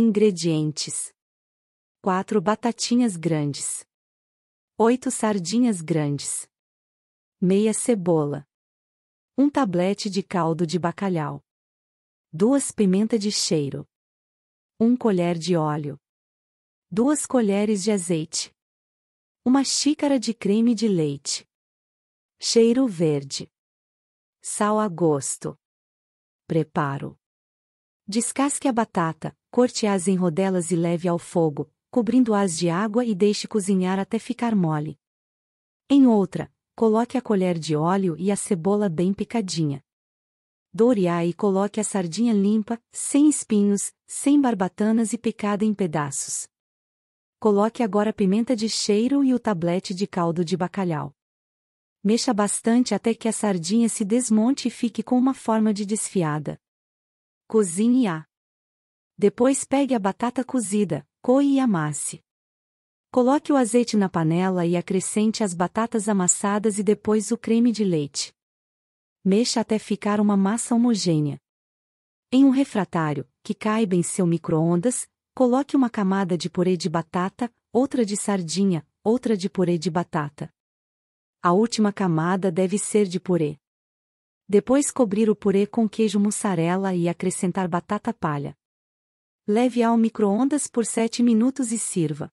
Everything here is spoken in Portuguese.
Ingredientes: 4 batatinhas grandes, 8 sardinhas grandes, meia cebola, 1 tablete de caldo de bacalhau, 2 pimenta de cheiro, 1 colher de óleo, 2 colheres de azeite, 1 xícara de creme de leite, cheiro verde, sal a gosto. Preparo Descasque a batata, corte-as em rodelas e leve ao fogo, cobrindo-as de água e deixe cozinhar até ficar mole. Em outra, coloque a colher de óleo e a cebola bem picadinha. Doure-a e coloque a sardinha limpa, sem espinhos, sem barbatanas e picada em pedaços. Coloque agora pimenta de cheiro e o tablete de caldo de bacalhau. Mexa bastante até que a sardinha se desmonte e fique com uma forma de desfiada. Cozinhe-a. Depois pegue a batata cozida, coe e amasse. Coloque o azeite na panela e acrescente as batatas amassadas e depois o creme de leite. Mexa até ficar uma massa homogênea. Em um refratário, que caiba em seu micro-ondas, coloque uma camada de purê de batata, outra de sardinha, outra de purê de batata. A última camada deve ser de purê. Depois cobrir o purê com queijo mussarela e acrescentar batata palha. Leve ao micro-ondas por 7 minutos e sirva.